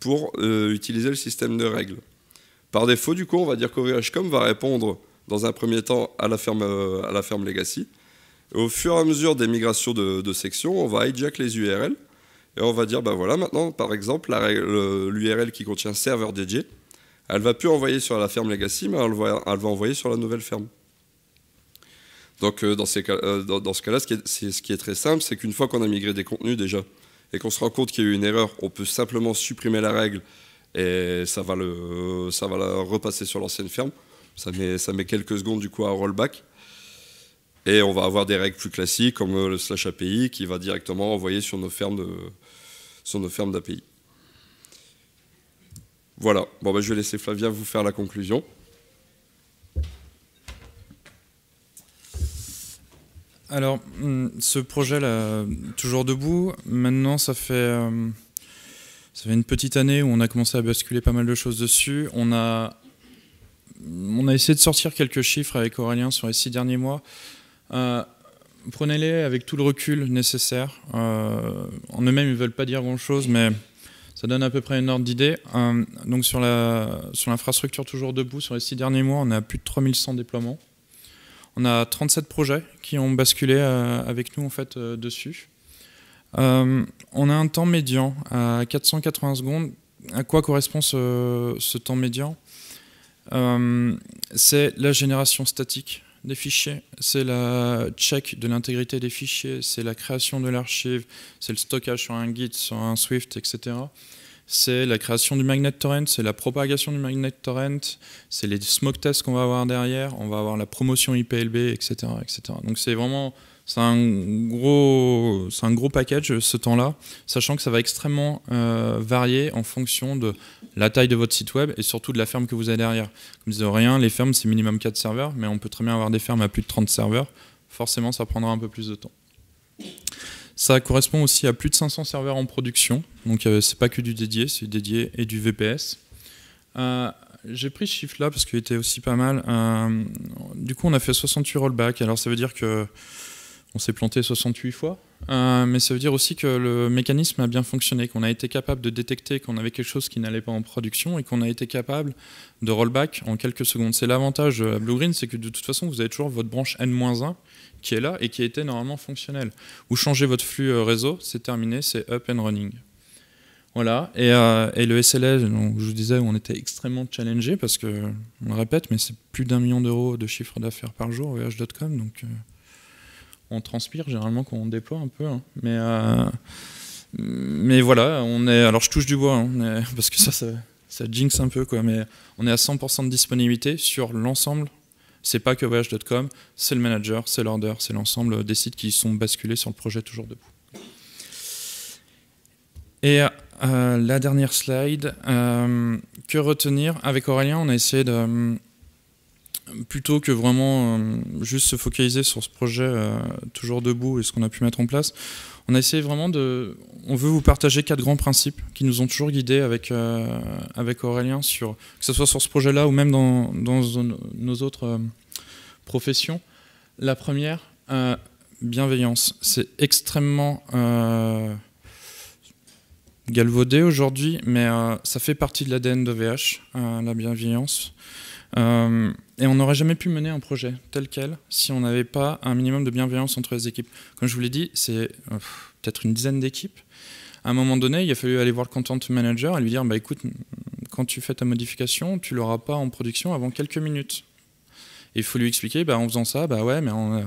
pour euh, utiliser le système de règles. Par défaut, du coup, on va dire qu'OVHcom va répondre dans un premier temps à la ferme, euh, à la ferme legacy. au fur et à mesure des migrations de, sections, on va hijack les URL et on va dire, ben voilà, maintenant, par exemple, l'URL qui contient serveur dédié, elle va plus envoyer sur la ferme Legacy, mais elle va, envoyer sur la nouvelle ferme. Donc euh, euh, dans, ce cas-là, ce, qui est, très simple, c'est qu'une fois qu'on a migré des contenus déjà, et qu'on se rend compte qu'il y a eu une erreur, on peut simplement supprimer la règle et ça va, la repasser sur l'ancienne ferme. Ça met, quelques secondes du coup à rollback. Et on va avoir des règles plus classiques comme euh, le slash API qui va directement envoyer sur nos fermes d'API. Voilà, bon, ben, je vais laisser Flavia vous faire la conclusion. Alors, hmm, ce projet-là, toujours debout. Maintenant, ça fait, euh, ça fait une petite année où on a commencé à basculer pas mal de choses dessus. On a, on a essayé de sortir quelques chiffres avec Aurélien sur les six derniers mois. Euh, prenez-les avec tout le recul nécessaire. Euh, en eux-mêmes, ils ne veulent pas dire grand-chose, mais ça donne à peu près une ordre d'idée. Euh, donc sur l'infrastructure sur toujours debout, sur les six derniers mois, on a plus de 3100 déploiements. On a 37 projets qui ont basculé euh, avec nous en fait euh, dessus. on a un temps médian à 480 secondes. À quoi correspond ce temps médian C'est la génération statique des fichiers, c'est la check de l'intégrité des fichiers, c'est la création de l'archive, c'est le stockage sur un Git, sur un Swift, etc. C'est la création du magnet torrent, c'est la propagation du magnet torrent, c'est les smoke tests qu'on va avoir derrière, on va avoir la promotion IPLB, etc. etc. Donc c'est vraiment c'est un gros, c'est un gros package ce temps-là, sachant que ça va extrêmement euh, varier en fonction de la taille de votre site web et surtout de la ferme que vous avez derrière. Comme disais rien, les fermes c'est minimum 4 serveurs, mais on peut très bien avoir des fermes à plus de 30 serveurs. Forcément, ça prendra un peu plus de temps. Ça correspond aussi à plus de 500 serveurs en production, donc ce euh, c'est pas que du dédié, c'est du dédié et du VPS. Euh, j'ai pris ce chiffre-là parce qu'il était aussi pas mal. du coup, on a fait 68 rollbacks. Alors, ça veut dire que on s'est planté 68 fois. Euh, mais ça veut dire aussi que le mécanisme a bien fonctionné, qu'on a été capable de détecter qu'on avait quelque chose qui n'allait pas en production et qu'on a été capable de rollback en quelques secondes. C'est l'avantage de Blue Green, c'est que de toute façon, vous avez toujours votre branche N-1 qui est là et qui a été normalement fonctionnelle. Vous changez votre flux euh, réseau, c'est terminé, c'est up and running. Voilà, et, euh, le SLS, je vous disais, on était extrêmement challengé parce que, on le répète, mais c'est plus d'un million d'euros de chiffre d'affaires par jour, VH.com, donc on transpire généralement quand on déploie un peu. Hein. Mais, euh, mais voilà, on est. Alors je touche du bois, hein, [LAUGHS] parce que ça, ça, jinx un peu, quoi. Mais on est à 100% de disponibilité sur l'ensemble. C'est pas que voyage.com, c'est le manager, c'est l'order, c'est l'ensemble des sites qui sont basculés sur le projet toujours debout. Et euh, la dernière slide, euh, que retenir Avec Aurélien, on a essayé de plutôt que vraiment euh, juste se focaliser sur ce projet euh, toujours debout et ce qu'on a pu mettre en place, on a essayé vraiment de... On veut vous partager quatre grands principes qui nous ont toujours guidés avec, euh, avec Aurélien, sur, que ce soit sur ce projet-là ou même dans, dans nos autres professions. La première, bienveillance. C'est extrêmement galvaudé aujourd'hui, mais ça fait partie de l'ADN de VH, la bienveillance. Et on n'aurait jamais pu mener un projet tel quel si on n'avait pas un minimum de bienveillance entre les équipes. Comme je vous l'ai dit, c'est euh, peut-être une dizaine d'équipes. À un moment donné, il a fallu aller voir le content manager et lui dire bah, écoute, quand tu fais ta modification, tu l'auras pas en production avant quelques minutes. il faut lui expliquer bah, en faisant ça, bah ouais, mais euh,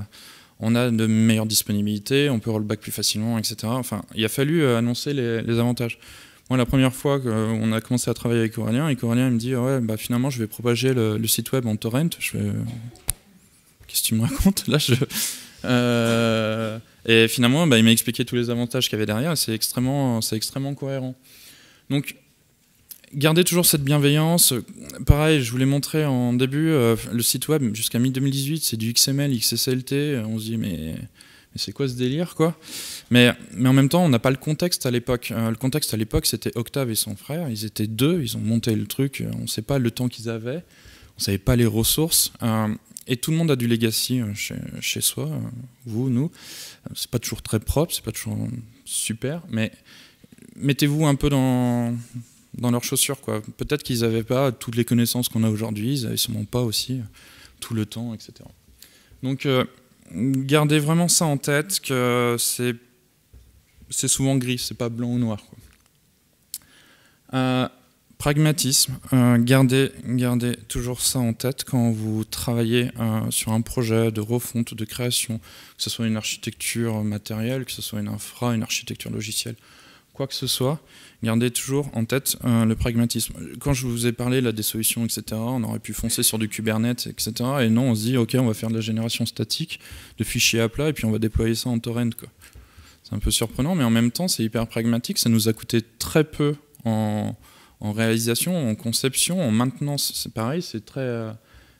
on, a de meilleures disponibilités, on peut rollback plus facilement, etc. Enfin, il a fallu euh, annoncer les, les avantages la première fois qu'on euh, a commencé à travailler avec Aurélien, et Aurélien il me dit ah ouais, bah, finalement, je vais propager le, site web en torrent. Je euh, qu'est-ce que tu me racontes là je... Euh, et finalement, bah, il m'a expliqué tous les avantages qu'il y avait derrière. C'est extrêmement, c'est extrêmement cohérent. Donc Gardez toujours cette bienveillance. Pareil, je vous l'ai montré en début, le site web jusqu'à mi-2018, c'est du XML, XSLT. On se dit, mais mais c'est quoi ce délire, quoi mais, mais en même temps, on n'a pas le contexte à l'époque. Euh, le contexte à l'époque, c'était Octave et son frère. Ils étaient deux, ils ont monté le truc. Euh, on ne sait pas le temps qu'ils avaient, on ne savait pas les ressources. Euh, et tout le monde a du legacy chez, soi, vous, nous. C'est pas toujours très propre, c'est pas toujours super, mais mettez-vous un peu dans, dans leurs chaussures. quoi. Peut-être qu'ils n'avaient pas toutes les connaissances qu'on a aujourd'hui, ils n'avaient sûrement pas aussi tout le temps, etc. Donc, gardez vraiment ça en tête, que c'est, souvent gris, c'est pas blanc ou noir. Euh, pragmatisme, euh, gardez, toujours ça en tête quand vous travaillez euh, sur un projet de refonte, de création, que ce soit une architecture matérielle, que ce soit une infra, une architecture logicielle quoi que ce soit, gardez toujours en tête euh, le pragmatisme. Quand je vous ai parlé là, des solutions, etc., on aurait pu foncer sur du Kubernetes, etc. Et non, on se dit, OK, on va faire de la génération statique de fichiers à plat et puis on va déployer ça en torrent. C'est un peu surprenant, mais en même temps, c'est hyper pragmatique. Ça nous a coûté très peu en, réalisation, en conception, en maintenance. C'est pareil, c'est très. Euh,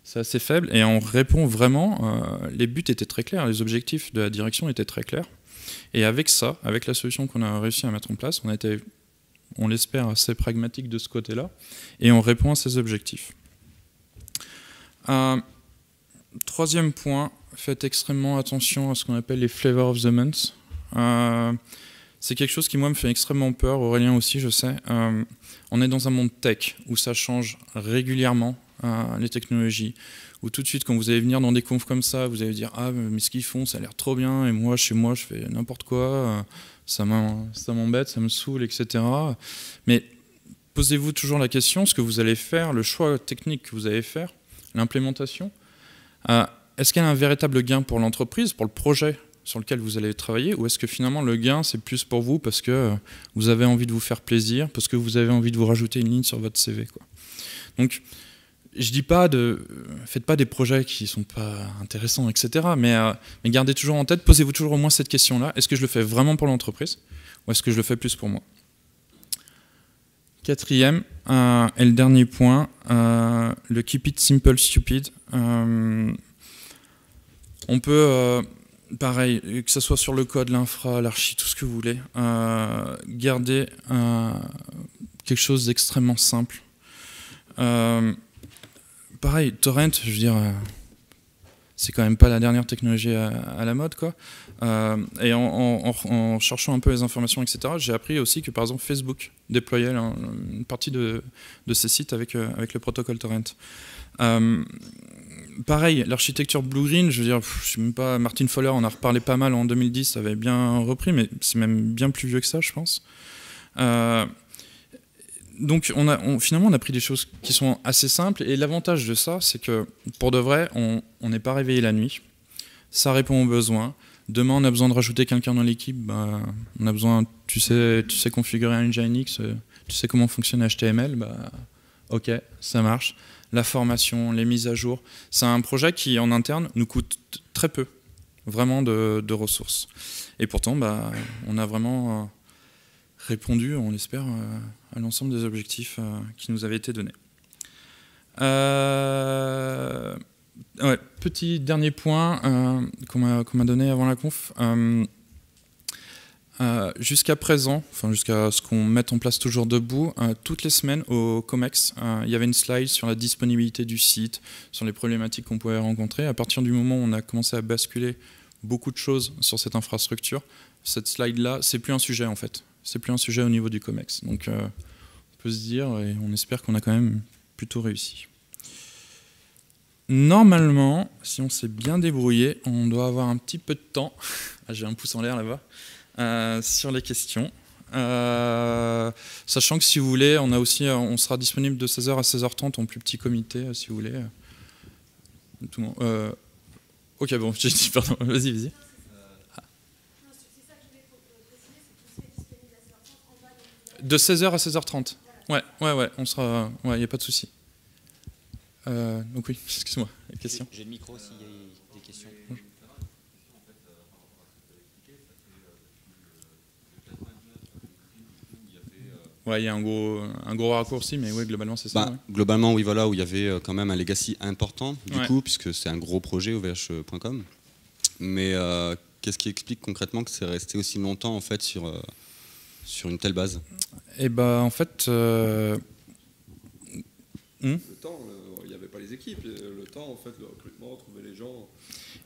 c'est assez faible et on répond vraiment. Euh, les buts étaient très clairs, les objectifs de la direction étaient très clairs. Et avec ça, avec la solution qu'on a réussi à mettre en place, on a été, on l'espère, assez pragmatique de ce côté-là, et on répond à ces objectifs. troisième point, faites extrêmement attention à ce qu'on appelle les flavors of the month. Euh, c'est quelque chose qui, moi, me fait extrêmement peur, Aurélien aussi, je sais. Euh, on est dans un monde tech où ça change régulièrement. Hein, les technologies. Ou tout de suite, quand vous allez venir dans des confs comme ça, vous allez dire Ah, mais ce qu'ils font, ça a l'air trop bien, et moi, chez moi, je fais n'importe quoi, ça m'embête, ça me saoule, etc. Mais posez-vous toujours la question ce que vous allez faire, le choix technique que vous allez faire, l'implémentation, euh, est-ce qu'elle a un véritable gain pour l'entreprise, pour le projet sur lequel vous allez travailler ou est-ce que finalement le gain c'est plus pour vous parce que euh, vous avez envie de vous faire plaisir, parce que vous avez envie de vous rajouter une ligne sur votre CV quoi. Donc je dis pas de faites pas des projets qui sont pas intéressants, etc. Euh, mais, gardez toujours en tête, posez-vous toujours au moins cette question-là est-ce que je le fais vraiment pour l'entreprise ou est-ce que je le fais plus pour moi Quatrième euh, et le dernier point, euh, le keep it simple stupid. on peut pareil, que ce soit sur le code, l'infra, l'archi, tout ce que vous voulez, garder quelque chose d'extrêmement simple pareil, torrent, je veux dire, euh, c'est quand même pas la dernière technologie à, la mode, quoi. Euh, et en, cherchant un peu les informations, etc., j'ai appris aussi que par exemple Facebook déployait une partie de, de, sites avec, euh, avec le protocole torrent. pareil, l'architecture blue-green, je veux dire, je je sais même pas, Martin Fowler en a reparlé pas mal en 2010, ça avait bien repris, mais c'est même bien plus vieux que ça, je pense donc on a, finalement, on a pris des choses qui sont assez simples. Et l'avantage de ça, c'est que pour de vrai, on n'est pas réveillé la nuit. Ça répond aux besoins. Demain, on a besoin de rajouter quelqu'un dans l'équipe. Bah, on a besoin, tu sais, tu sais configurer un Nginx, euh, tu sais comment fonctionne HTML. Bah, ok, ça marche. La formation, les mises à jour. C'est un projet qui, en interne, nous coûte très peu, vraiment, de, ressources. Et pourtant, bah, on a vraiment euh, répondu, on espère, euh, à l'ensemble des objectifs euh, qui nous avaient été donnés. Euh, ouais, petit dernier point qu'on m'a donné avant la conf. jusqu'à présent, enfin jusqu'à ce qu'on mette en place toujours debout, toutes les semaines au COMEX, il y avait une slide sur la disponibilité du site, sur les problématiques qu'on pouvait rencontrer. À partir du moment où on a commencé à basculer beaucoup de choses sur cette infrastructure, cette slide-là, c'est plus un sujet en fait c'est plus un sujet au niveau du COMEX. Donc euh, on peut se dire et on espère qu'on a quand même plutôt réussi. Normalement, si on s'est bien débrouillé, on doit avoir un petit peu de temps. [LAUGHS] Ah, j'ai un pouce en l'air là-bas. Euh, sur les questions. Euh, sachant que si vous voulez, on, a aussi, on sera disponible de 16h à 16h30 en plus petit comité, si vous voulez. ok, bon, [LAUGHS] j'ai dit, pardon, vas-y, vas-y. De 16h à 16h30. Ouais, ouais, ouais, on sera. il n'y a pas de souci. Euh, donc oui, [LAUGHS] excuse-moi, question. J'ai le micro s'il y a des questions. Oui. Ouais, il y a un gros, un gros raccourci, mais oui, globalement, c'est ça. Bah, globalement, oui, voilà, où il y avait euh, quand même un legacy important, du coup, puisque c'est un gros projet, OVH.com. Mais euh, qu'est-ce qui explique concrètement que c'est resté aussi longtemps, en fait, sur, sur une telle base Eh ben, en fait. Euh, hmm le temps, euh, il n'y avait pas les équipes, euh, le temps, en fait, le recrutement, trouver les gens.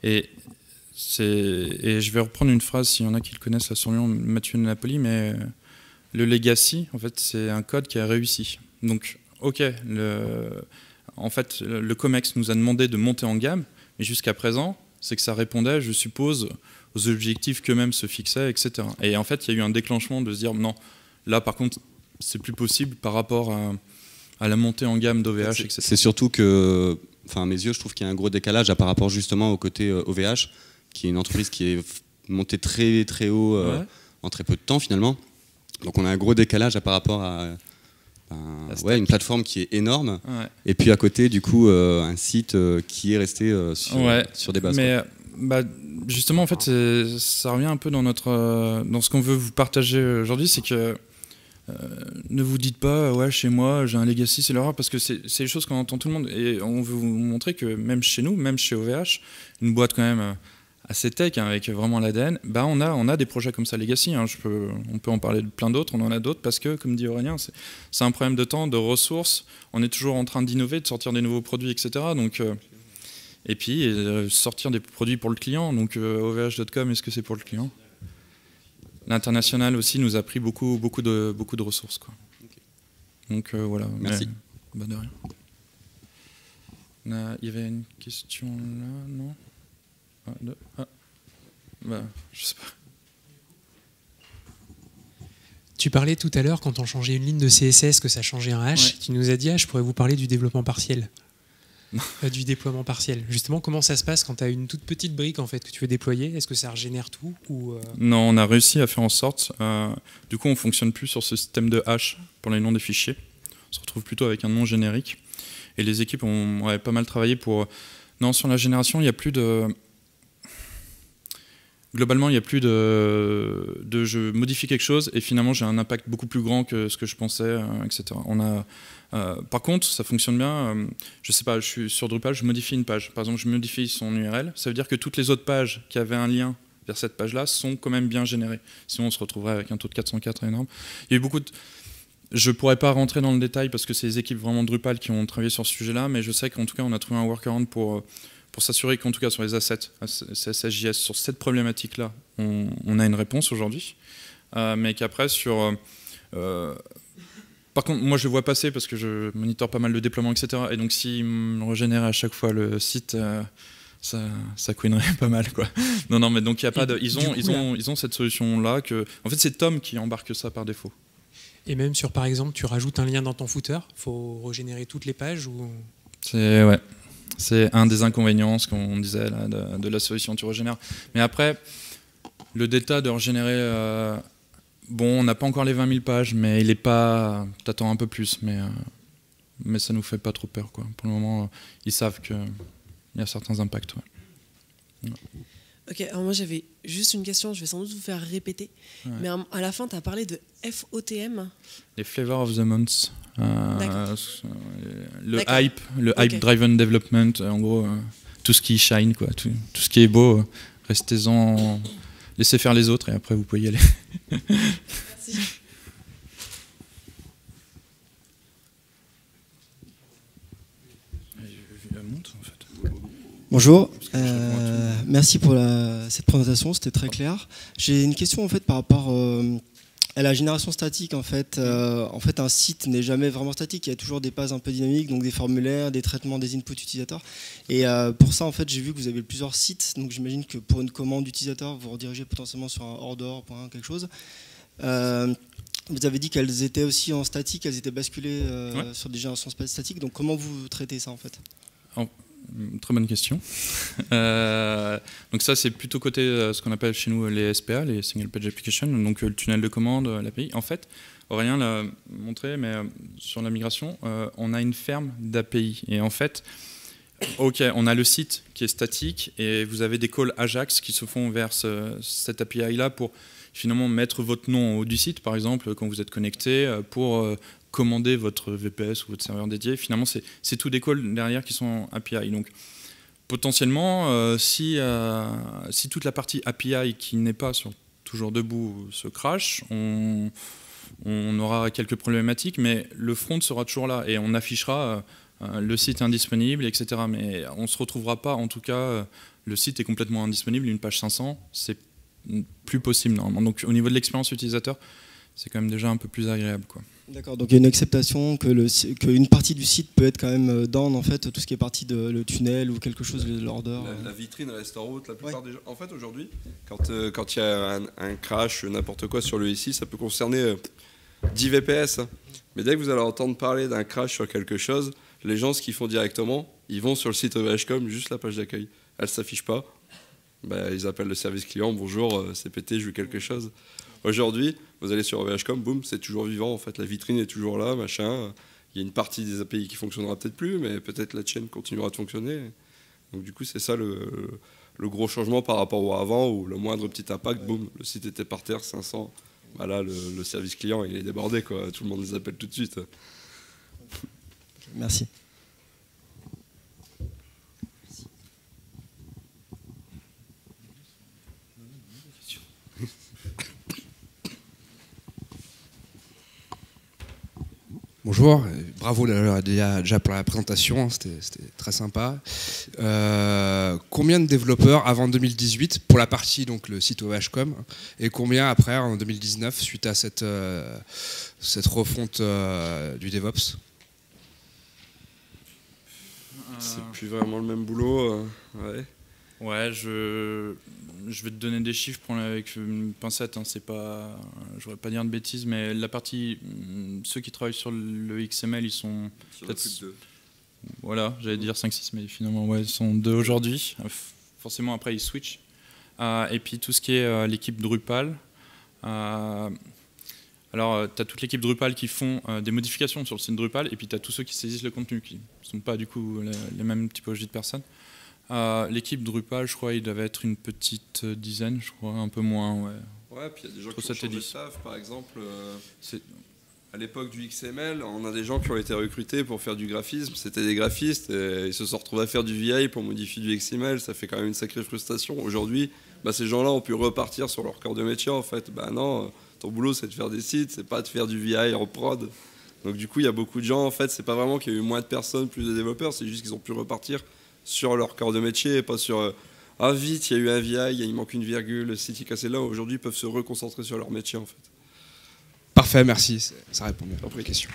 Et, et je vais reprendre une phrase, s'il y en a qui le connaissent à son nom, Mathieu Napoli, mais le legacy, en fait, c'est un code qui a réussi. Donc, ok, le, en fait, le COMEX nous a demandé de monter en gamme, mais jusqu'à présent, c'est que ça répondait, je suppose, aux objectifs qu'eux-mêmes se fixaient, etc. Et en fait, il y a eu un déclenchement de se dire non, là par contre, c'est plus possible par rapport à, la montée en gamme d'OVH, etc. C'est surtout que, enfin, à mes yeux, je trouve qu'il y a un gros décalage à par rapport justement au côté OVH, euh, qui est une entreprise qui est montée très très haut euh, en très peu de temps finalement. Donc on a un gros décalage à par rapport à ouais, une plateforme qui est énorme. Et puis à côté, du coup, euh, un site euh, qui est resté euh, sur, sur, des bases. Mais bah, justement, en fait, ça revient un peu dans, notre, dans ce qu'on veut vous partager aujourd'hui, c'est que ne vous dites pas, ouais, chez moi, j'ai un legacy, c'est l'horreur, parce que c'est les choses qu'on entend tout le monde. Et on veut vous montrer que même chez nous, même chez OVH, une boîte quand même assez tech, hein, avec vraiment l'ADN, bah on, a, on a des projets comme ça, Legacy. Hein. on peut en parler de plein d'autres, on en a d'autres, parce que, comme dit Aurélien, c'est un problème de temps, de ressources. On est toujours en train d'innover, de sortir des nouveaux produits, etc. Donc, euh, et puis, euh, sortir des produits pour le client. Donc, euh, OVH.com, est-ce que c'est pour le client L'international aussi nous a pris beaucoup, beaucoup, de, beaucoup de ressources. Donc, voilà. Merci. Bah, il y avait une question là, non bah, tu parlais tout à l'heure, quand on changeait une ligne de CSS, que ça changeait un hash, Tu nous as dit, ah, je pourrais vous parler du développement partiel. [LAUGHS] Euh, du déploiement partiel. Justement, comment ça se passe quand tu as une toute petite brique en fait que tu veux déployer Est-ce que ça régénère tout ou euh? Non, on a réussi à faire en sorte. Euh, du coup, on fonctionne plus sur ce système de hash pour les noms des fichiers. On se retrouve plutôt avec un nom générique. Et les équipes ont, ont pas mal travaillé pour. Non, sur la génération, il n'y a plus de globalement, il n'y a plus de, je modifie quelque chose et finalement j'ai un impact beaucoup plus grand que ce que je pensais, euh, etc. On a, euh, par contre, ça fonctionne bien. Euh, je sais pas, je suis sur Drupal, je modifie une page. Par exemple, je modifie son URL. Ça veut dire que toutes les autres pages qui avaient un lien vers cette page-là sont quand même bien générées. Sinon, on se retrouverait avec un taux de 404 énorme. Il y a beaucoup de je ne pourrais pas rentrer dans le détail parce que c'est les équipes vraiment Drupal qui ont travaillé sur ce sujet-là, mais je sais qu'en tout cas, on a trouvé un workaround pour pour s'assurer qu'en tout cas sur les assets, SSJS, sur cette problématique-là, on, a une réponse aujourd'hui. Euh, mais qu'après, sur. Euh, euh, par contre, moi je le vois passer parce que je monitor pas mal le déploiement, etc. Et donc s'ils me régénèrent à chaque fois le site. ça, ça couinerait pas mal quoi. [LAUGHS] Non non mais donc il a pas de, ils ont ils ont ils ont cette solution là que en fait c'est Tom qui embarque ça par défaut. Et même sur par exemple tu rajoutes un lien dans ton footer, faut régénérer toutes les pages ou C'est ouais, c'est un des inconvénients, qu'on disait de, la solution tu régénères. Mais après, le delta de régénérer, euh, bon, on n'a pas encore les 20 000 pages, mais il est pas. T'attends un peu plus, mais, euh, mais ça nous fait pas trop peur. Quoi. Pour le moment, euh, ils savent qu'il y a certains impacts. Ok, alors moi j'avais juste une question, je vais sans doute vous faire répéter. Mais à la fin, tu as parlé de FOTM. Les Flavor of the Month le hype, le hype driven development, euh, en gros, euh, tout ce qui shine, quoi, tout, ce qui est beau, euh, restez-en, laissez faire les autres et après vous pouvez y aller. Merci. Bonjour, merci pour cette présentation, c'était très clair. J'ai une question en fait par rapport la génération statique, euh, en fait, un site n'est jamais vraiment statique. Il y a toujours des pages un peu dynamiques, donc des formulaires, des traitements des inputs utilisateurs. Et euh, pour ça, en fait, j'ai vu que vous avez plusieurs sites. Donc j'imagine que pour une commande utilisateur, vous redirigez potentiellement sur un order, quelque chose. Euh, vous avez dit qu'elles étaient aussi en statique, elles étaient basculées sur des générations statiques. Donc comment vous traitez ça, en fait Mm, très bonne question. [LAUGHS] Euh, donc ça, c'est plutôt côté euh, ce qu'on appelle chez nous les SPA, les Single Page Application, donc euh, le tunnel de commande, l'API. En fait, Aurélien l'a montré, mais sur la migration, on a une ferme d'API. Et en fait, ok, on a le site qui est statique et vous avez des calls Ajax qui se font vers cette API-là pour finalement mettre votre nom au du site, par exemple, quand vous êtes connecté, pour commander votre VPS ou votre serveur dédié. Finalement, c'est tout des calls derrière qui sont API. Donc, potentiellement, euh, si, euh, si toute la partie API qui n'est pas sur toujours debout se crash, on, aura quelques problématiques, mais le front sera toujours là et on affichera euh, le site indisponible, etc. Mais on ne se retrouvera pas, en tout cas, le site est complètement indisponible, une page 500, c'est plus possible normalement. Donc au niveau de l'expérience utilisateur, c'est quand même déjà un peu plus agréable. Quoi. D'accord, donc il y a une acceptation que qu'une partie du site peut être quand même euh, down, en fait, tout ce qui est parti de le tunnel ou quelque chose de l'ordre. La, euh. vitrine reste en route, la plupart des En fait, aujourd'hui, quand euh, il y a un, crash, n'importe quoi sur le ICI, ça peut concerner 10 VPS. Hein. Mais dès que vous allez entendre parler d'un crash sur quelque chose, les gens, ce qu'ils font directement, ils vont sur le site OVHcom, juste la page d'accueil. Elle ne s'affiche pas. Ben, ils appellent le service client, bonjour, c'est pété, je veux quelque chose. Aujourd'hui, vous allez sur OVHcom, boum, c'est toujours vivant en fait. La vitrine est toujours là, machin. Il y a une partie des API qui fonctionnera peut-être plus, mais peut-être la chaîne continuera de fonctionner. Donc du coup, c'est ça le, gros changement par rapport au avant, où le moindre petit impact, boum, le site était par terre, 500. Voilà, bah là, le, le service client, il est débordé, quoi. Tout le monde les appelle tout de suite. Merci. Bonjour, bravo déjà, pour la présentation, c'était très sympa. Euh, combien de développeurs avant 2018 pour la partie donc le site OHCOM et combien après en 2019 suite à cette, euh, cette refonte euh, du DevOps C'est plus vraiment le même boulot, Ouais, je, vais te donner des chiffres, prends avec une pincette, hein, c'est pas, je voudrais pas dire de bêtises, mais la partie, mm, ceux qui travaillent sur le XML, ils sont voilà, j'allais dire 5-6, mais finalement, ouais, ils sont deux aujourd'hui. Euh, forcément, après, ils switchent. Euh, et puis tout ce qui est euh, l'équipe Drupal. alors, tu as toute l'équipe Drupal qui font des modifications sur le site Drupal, et puis tu as tous ceux qui saisissent le contenu, qui ne sont pas du coup les, les mêmes typologies de personnes. Euh, l'équipe Drupal, je crois, il devait être une petite dizaine, je crois, un peu moins. Ouais, ouais puis il y a des gens qui ont changé de par exemple. Euh, à l'époque du XML, on a des gens qui ont été recrutés pour faire du graphisme. C'était des graphistes et ils se sont retrouvés à faire du VI pour modifier du XML. Ça fait quand même une sacrée frustration. Aujourd'hui, bah, ces gens-là ont pu repartir sur leur corps de métier. En fait, bah non, ton boulot c'est de faire des sites, c'est pas de faire du VI en prod. Donc du coup, il y a beaucoup de gens. En fait, c'est pas vraiment qu'il y a eu moins de personnes, plus de développeurs. C'est juste qu'ils ont pu repartir sur leur corps de métier et pas sur euh, Ah, vite, il y a eu un VI, il manque une virgule, City là Aujourd'hui, peuvent se reconcentrer sur leur métier, en fait. Parfait, merci. Ça répond bien à votre question.